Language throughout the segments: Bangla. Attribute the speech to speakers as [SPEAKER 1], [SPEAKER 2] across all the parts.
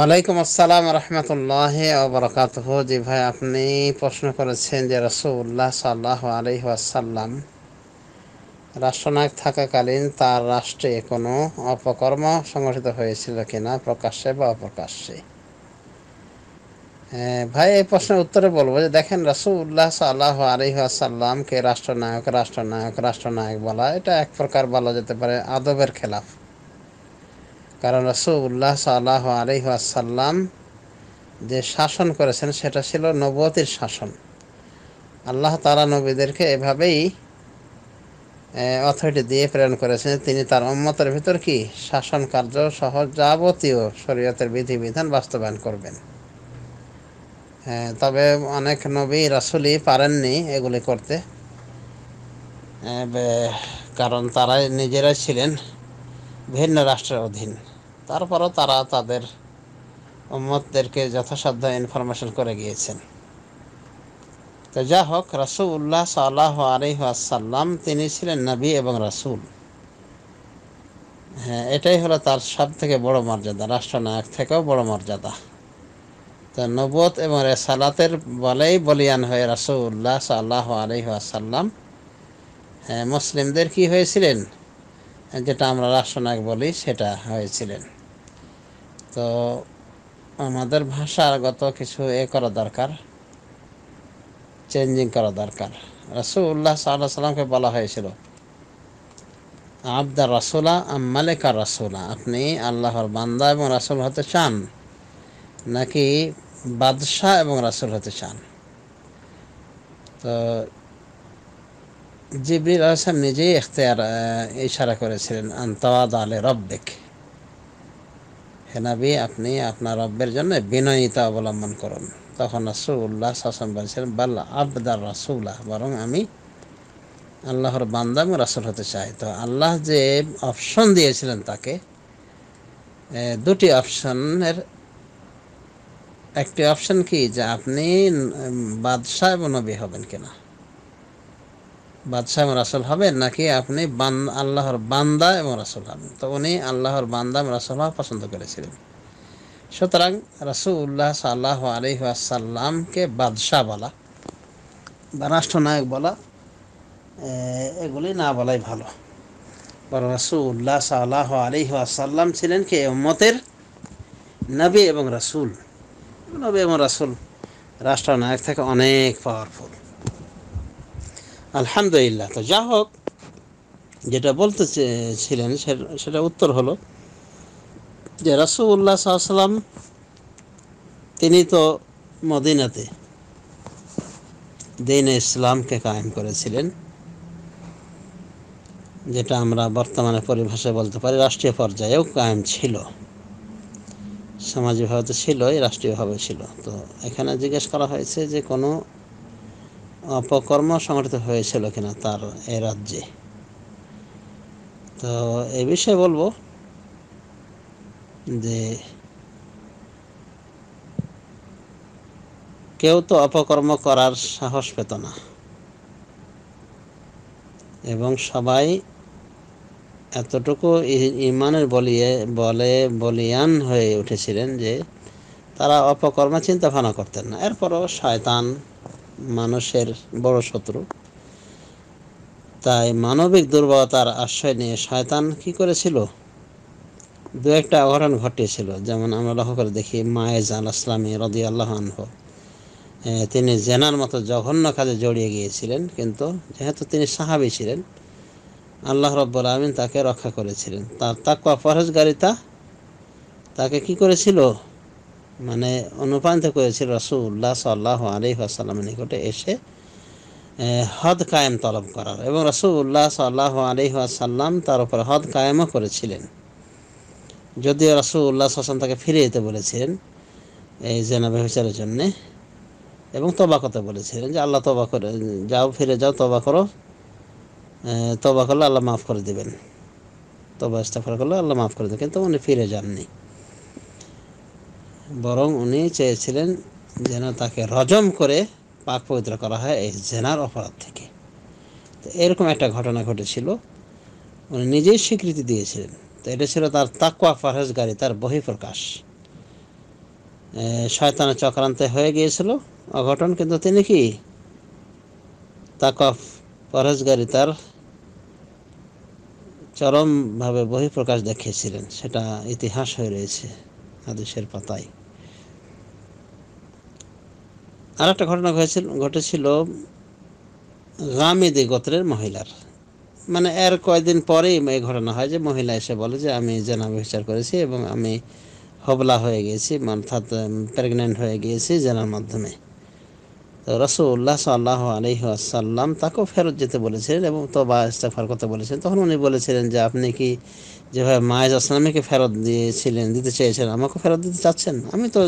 [SPEAKER 1] ওয়ালাইকুম আসসালাম রহমতুল্লাহ বরকাত যে ভাই আপনি প্রশ্ন করেছেন যে রসুল্লাহ সাল্লাহ আলহি আসাল্লাম রাষ্ট্রনায়ক থাকাকালীন তার রাষ্ট্রে কোনো অপকর্ম সংঘটিত হয়েছিল কিনা প্রকাশ্যে বা অপ্রকাশ্যে ভাই এই প্রশ্নের উত্তরে বলবো যে দেখেন রসুল্লাহ সাল্লাহ আলহি আসাল্লামকে রাষ্ট্রনায়ক রাষ্ট্রনায়ক রাষ্ট্রনায়ক বলা এটা এক প্রকার বলা যেতে পারে আদবের খেলাফ কারণ রসুল্লাহ সাল্লাহ আলহাসাল্লাম যে শাসন করেছেন সেটা ছিল নবতির শাসন আল্লাহ তালা নবীদেরকে এভাবেই অথরিটি দিয়ে প্রেরণ করেছেন তিনি তার উন্মতের ভিতর কি শাসন কার্য সহ যাবতীয় শরীয়তের বিধিবিধান বাস্তবায়ন করবেন তবে অনেক নবী রাসুলি পারেননি এগুলি করতে কারণ তারাই নিজেরাই ছিলেন ভিন্ন রাষ্ট্রের অধীন তারপরও তারা তাদের উম্মতদেরকে যথাসাধ্য ইনফরমেশন করে গিয়েছেন তো যা হোক রাসুল্লাহ সাল্লাহ আলহাসাল্লাম তিনি ছিলেন নবী এবং রাসুল হ্যাঁ এটাই হলো তার সব থেকে বড় মর্যাদা রাষ্ট্রনায়ক থেকেও বড় মর্যাদা তো নবত এবং রেসালাতের বলেই বলিয়ান হয়ে রাসুল্লাহ সাল্লাহ আলহাসাল্লাম হ্যাঁ মুসলিমদের কি হয়েছিলেন যেটা আমরা রাষ্ট্রনায়ক বলি সেটা হয়েছিলেন তো আমাদের ভাষাগত কিছু এ করা দরকার চেঞ্জিং করা দরকার রসুল্লাহ সাল্লাহ সাল্লামকে বলা হয়েছিল আবদা রসুলা মালেকা রসুলা আপনি আল্লাহর বান্দা এবং রাসুল হতে চান নাকি বাদশাহ এবং রাসুল হতে চান তো জিবরিল আসলাম নিজেই এখতেয়ার ইশারা করেছিলেন আন্তওয়াদ আলে রব্বেক হেনাবি আপনি আপনার রব্যের জন্য বিনয়িতা অবলম্বন করুন তখন রাসুল্লাহ শাসন বলছেন বাল্লা আবদার রাসুল্লাহ বরং আমি আল্লাহর বান্দাম রাসুল হতে চাই তো আল্লাহ যে অপশন দিয়েছিলেন তাকে দুটি অপশনের একটি অপশন কি যে আপনি বাদশাহ এবং নবী হবেন কিনা বাদশাহ এবং রাসুল হবেন নাকি আপনি আল্লাহর বান্দা এবং রাসুল হবেন তো উনি আল্লাহর বান্দা এবং রাসুল হওয়া পছন্দ করেছিলেন সুতরাং উল্লাহ সাল্লাহ আলহাসাল্লামকে বাদশাহ বলা বা রাষ্ট্রনায়ক বলা এগুলি না বলাই ভালো রাসুল উল্লাহ সাল্লাহ আলহাসাল্লাম ছিলেন কে মতের নবী এবং রাসুল নবী এবং রাসুল রাষ্ট্রনায়ক থেকে অনেক পাওয়ারফুল আলহামদুলিল্লাহ তো যা হোক যেটা বলতে ছিলেন সেটা উত্তর হলো যে রাসুল্লাহ সাহসালাম তিনি তো মদিনাতে দিন ইসলামকে কায়েম করেছিলেন যেটা আমরা বর্তমানে পরিভাষায় বলতে পারি রাষ্ট্রীয় পর্যায়েও কায়েম ছিল সামাজিকভাবে ছিল রাষ্ট্রীয়ভাবে ছিল তো এখানে জিজ্ঞেস করা হয়েছে যে কোনো অপকর্ম সংঘটিত হয়েছিল কিনা তার এ রাজ্যে তো এ বিষয়ে বলবো যে কেউ তো অপকর্ম করার সাহস পেত না এবং সবাই এতটুকু ইমানের বলিয়ে বলে বলিয়ান হয়ে উঠেছিলেন যে তারা অপকর্ম চিন্তা ভাবনা করতেন না এরপরও শয়তান মানুষের বড় শত্রু তাই মানবিক দুর্বলতার আশ্রয় নিয়ে শয়তান কি করেছিল দু একটা অঘটন ঘটিয়েছিল যেমন আমরা লক্ষ্য করে দেখি মায়েজ আল আসলামী রদি আল্লাহ আনহ তিনি জেনার মতো জঘন্য কাজে জড়িয়ে গিয়েছিলেন কিন্তু যেহেতু তিনি সাহাবি ছিলেন আল্লাহ রব্বুল আলমিন তাকে রক্ষা করেছিলেন তার তাকুয়া পরহেজগারিতা তাকে কি করেছিল মানে অনুপ্রাণিত করেছিল রসুল্লাহ সাল্লাহ আলী আসাল্লামের নিকটে এসে হদ কায়েম তলব করার এবং রসুল্লাহ সাল্লাহ আলী আসাল্লাম তার উপর হদ কায়েমও করেছিলেন যদিও রসুল্লাহ সাল্লাম তাকে ফিরে যেতে বলেছিলেন এই জেনাবে বিচারের জন্যে এবং তবা করতে বলেছিলেন যে আল্লাহ তবা করে যাও ফিরে যাও তবা করো তবা করলে আল্লাহ মাফ করে দেবেন তবা ইস্তফা করলে আল্লাহ মাফ করে দেবেন কিন্তু উনি ফিরে যাননি বরং উনি চেয়েছিলেন যেন তাকে রজম করে পাক পবিত্র করা হয় এই জেনার অপরাধ থেকে তো এরকম একটা ঘটনা ঘটেছিল উনি নিজেই স্বীকৃতি দিয়েছিলেন তো এটা ছিল তার তাকুয়া ফারহেজগারি তার বহিঃপ্রকাশ শয়তানের চক্রান্তে হয়ে গিয়েছিল অঘটন কিন্তু তিনি কি তাকুয়া ফারহেজগারি তার চরমভাবে বহিঃপ্রকাশ দেখিয়েছিলেন সেটা ইতিহাস হয়ে রয়েছে আদেশের পাতায় আর একটা ঘটনা হয়েছিল ঘটেছিল গামেদে গোত্রের মহিলার মানে এর কয়েকদিন পরেই এই ঘটনা হয় যে মহিলা এসে বলে যে আমি জেনাবে বিচার করেছি এবং আমি হবলা হয়ে গিয়েছি অর্থাৎ মানে প্রেগনেন্ট হয়ে গিয়েছি জেনার মাধ্যমে রসুল্লাহ সাল্লাহ আলহি আসাল্লাম তাকেও ফেরত যেতে বলেছিলেন এবং বা ইস্তেফার করতে বলেছিলেন তখন উনি বলেছিলেন যে আপনি কি যেভাবে মায়েজ আসলামীকে ফেরত দিয়েছিলেন দিতে চেয়েছিলেন আমাকে ফেরত দিতে চাচ্ছেন আমি তো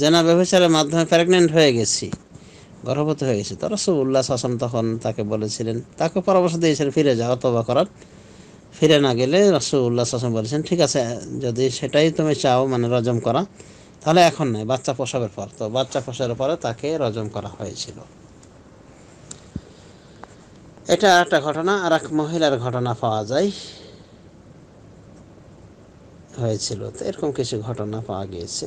[SPEAKER 1] জেনা ব্যবচারের মাধ্যমে প্রেগনেন্ট হয়ে গেছি গর্ভবতী হয়ে গেছি তো রসুল্লাহ আসলাম তখন তাকে বলেছিলেন তাকে পরামর্শ দিয়েছিলেন ফিরে যাও তবা করার ফিরে না গেলে রসুল্লাহ আসলাম বলেছেন ঠিক আছে যদি সেটাই তুমি চাও মানে রজম করা তাহলে এখন নয় বাচ্চা প্রসবের পর তো বাচ্চা প্রসবের পরে তাকে রজম করা হয়েছিল এটা একটা ঘটনা আর এক মহিলার ঘটনা পাওয়া যায় হয়েছিল তো এরকম কিছু ঘটনা পাওয়া গিয়েছে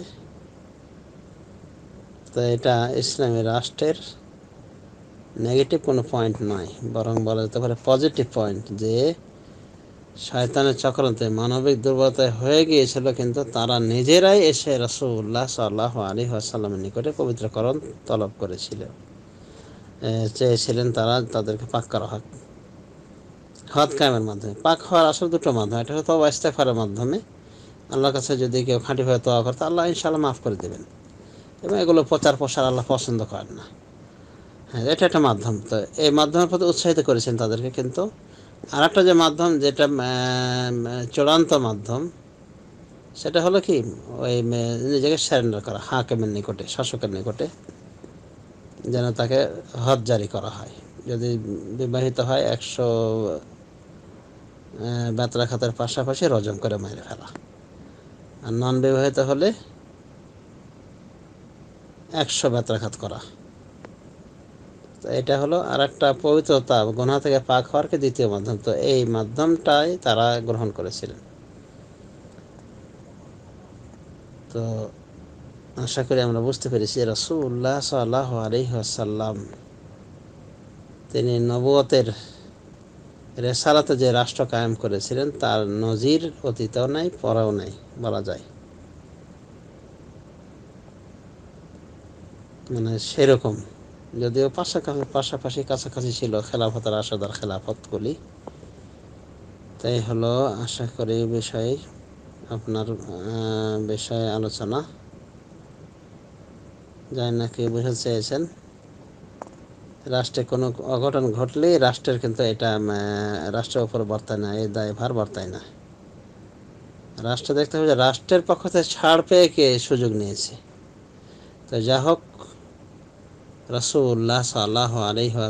[SPEAKER 1] তো এটা ইসলামী রাষ্ট্রের নেগেটিভ কোনো পয়েন্ট নয় বরং বলা যেতে পারে পজিটিভ পয়েন্ট যে শয়তানের চক্রান্তে মানবিক দুর্বলতায় হয়ে গিয়েছিল কিন্তু তারা নিজেরাই এসে রসুল্লাহ সাল্লাহ আলী আসাল্লামের নিকটে পবিত্রকরণ তলব করেছিল চেয়েছিলেন তারা তাদেরকে পাক করা হক হদ কায়েমের মাধ্যমে পাক হওয়ার আসল দুটো মাধ্যম এটা হয়তো ইস্তেফারের মাধ্যমে আল্লাহর কাছে যদি কেউ খাঁটি হয়ে তোয়া করে আল্লাহ ইনশাল্লাহ মাফ করে দেবেন এবং এগুলো প্রচার প্রসার আল্লাহ পছন্দ করেন না হ্যাঁ এটা একটা মাধ্যম তো এই মাধ্যমের প্রতি উৎসাহিত করেছেন তাদেরকে কিন্তু আর একটা যে মাধ্যম যেটা চূড়ান্ত মাধ্যম সেটা হলো কি ওই নিজেকে স্যারেন্ডার করা হাকিমের নিকটে শাসকের নিকটে যেন তাকে হদ জারি করা হয় যদি বিবাহিত হয় একশো বেতরা খাতের পাশাপাশি রজম করে মেরে ফেলা আর নন বিবাহিত হলে একশো বেতরা খাত করা এটা হলো আর একটা পবিত্রতা গোনা থেকে পাক হওয়ারকে দ্বিতীয় মাধ্যম তো এই মাধ্যমটাই তারা গ্রহণ করেছিলেন তো আশা করি আমরা বুঝতে পেরেছি রাসুল্লাহ সাল্লাহ আলহাসাল্লাম তিনি নবতের রেসালাতে যে রাষ্ট্র কায়েম করেছিলেন তার নজির অতীতও নাই পরাও নাই বলা যায় মানে সেরকম যদিও পাশাপাশি পাশাপাশি কাছাকাছি ছিল খেলাফত আর আসাদার খেলাফতগুলি তাই হলো আশা করি বিষয়ে আপনার বিষয়ে আলোচনা যাই নাকি বুঝতে চেয়েছেন রাষ্ট্রে কোনো অঘটন ঘটলে রাষ্ট্রের কিন্তু এটা রাষ্ট্রের ওপর বর্তায় না এই দায়ভার বর্তায় না রাষ্ট্র দেখতে হবে যে রাষ্ট্রের পক্ষ থেকে ছাড় পেয়ে কে সুযোগ নিয়েছে তো যা হোক রসুল্লাহ সাল্লাহ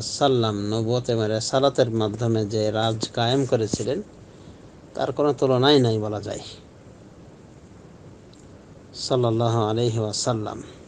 [SPEAKER 1] আসাল্লাম নবত মারে সালাতের মাধ্যমে যে রাজ কায়েম করেছিলেন তার কোনো তুলনাই নাই বলা যায় সাল্লাহ আলহি আসাল্লাম